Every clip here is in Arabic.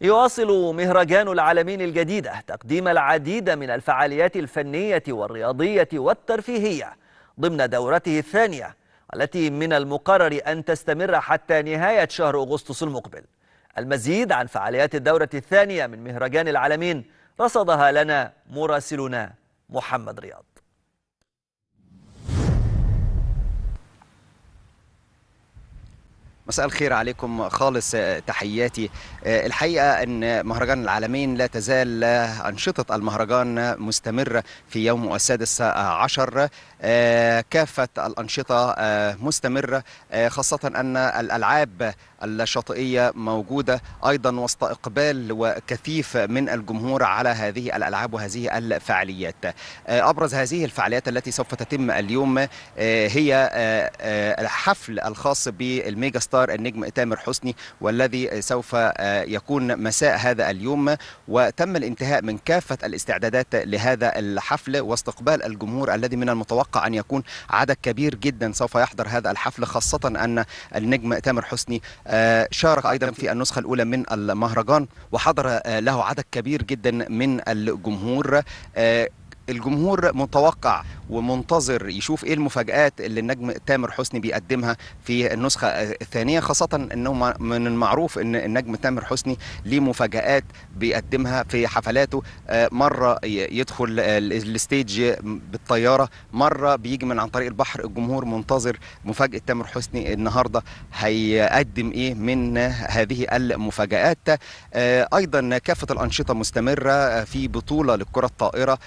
يواصل مهرجان العالمين الجديدة تقديم العديد من الفعاليات الفنية والرياضية والترفيهية ضمن دورته الثانية التي من المقرر أن تستمر حتى نهاية شهر أغسطس المقبل المزيد عن فعاليات الدورة الثانية من مهرجان العالمين رصدها لنا مراسلنا محمد رياض مساء الخير عليكم خالص آه، تحياتي آه، الحقيقه ان مهرجان العالمين لا تزال آه، انشطه المهرجان مستمره في يوم السادس عشر كافه الانشطه مستمره خاصه ان الالعاب الشاطئيه موجوده ايضا وسط اقبال وكثيف من الجمهور على هذه الالعاب وهذه الفعاليات ابرز هذه الفعاليات التي سوف تتم اليوم هي الحفل الخاص بالميجا ستار اثار النجم تامر حسني والذي سوف آه، يكون مساء هذا اليوم وتم الانتهاء من كافه الاستعدادات لهذا الحفل واستقبال الجمهور الذي من المتوقع ان يكون عدد كبير جدا سوف يحضر هذا الحفل خاصه ان النجم تامر حسني آه، شارك ايضا في النسخه الاولى من المهرجان وحضر آه، له عدد كبير جدا من الجمهور الجمهور متوقع ومنتظر يشوف ايه المفاجآت اللي النجم تامر حسني بيقدمها في النسخة الثانية خاصة انه من المعروف ان النجم تامر حسني ليه مفاجآت بيقدمها في حفلاته آه، مرة يدخل الستيج بالطيارة مرة بيجي من عن طريق البحر الجمهور منتظر مفاجأة تامر حسني النهاردة هيقدم ايه من هذه المفاجآت آه، ايضا كافة الأنشطة مستمرة آه، في بطولة للكرة الطائرة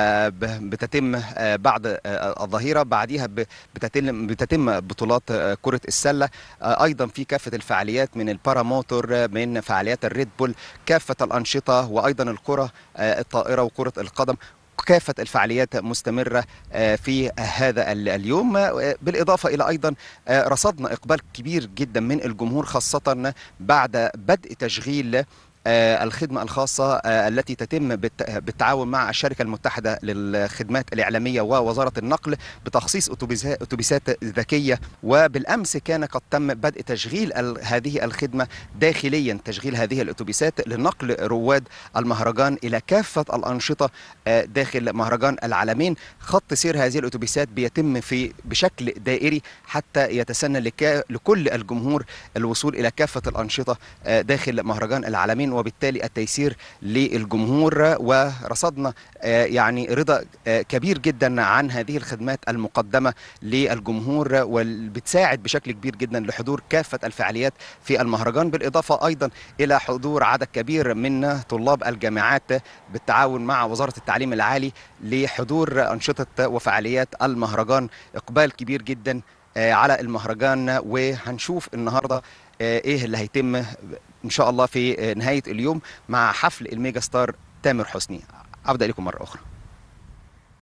آه، بتتم آه، بعد آه، الظهيره بعديها بتتم بتتم بطولات كره السله ايضا في كافه الفعاليات من الباراموتور من فعاليات الريد بول كافه الانشطه وايضا الكره الطائره وكره القدم كافة الفعاليات مستمرة في هذا اليوم بالإضافة إلى أيضا رصدنا إقبال كبير جدا من الجمهور خاصة بعد بدء تشغيل آه، الخدمة الخاصة آه، التي تتم بالتعاون مع الشركة المتحدة للخدمات الإعلامية ووزارة النقل بتخصيص أتوبيسات ذكية وبالأمس كان قد تم بدء تشغيل هذه الخدمة داخليا تشغيل هذه الأتوبيسات لنقل رواد المهرجان إلى كافة الأنشطة آه، داخل مهرجان العالمين خط سير هذه الأتوبيسات بيتم في بشكل دائري حتى يتسنى لكل الجمهور الوصول إلى كافة الأنشطة داخل مهرجان العالمين المواطنين وبالتالي التيسير للجمهور ورصدنا آه، يعني رضا آه، كبير جدا عن هذه الخدمات المقدمة للجمهور وبتساعد بشكل كبير جدا لحضور كافة الفعاليات في المهرجان بالإضافة أيضا إلى حضور عدد كبير من طلاب الجامعات بالتعاون مع وزارة التعليم العالي لحضور أنشطة وفعاليات المهرجان إقبال كبير جدا آه، على المهرجان وهنشوف النهارده آه، ايه اللي هيتم ان شاء الله في آه، نهايه اليوم مع حفل الميجا ستار تامر حسني عوده اليكم مره اخرى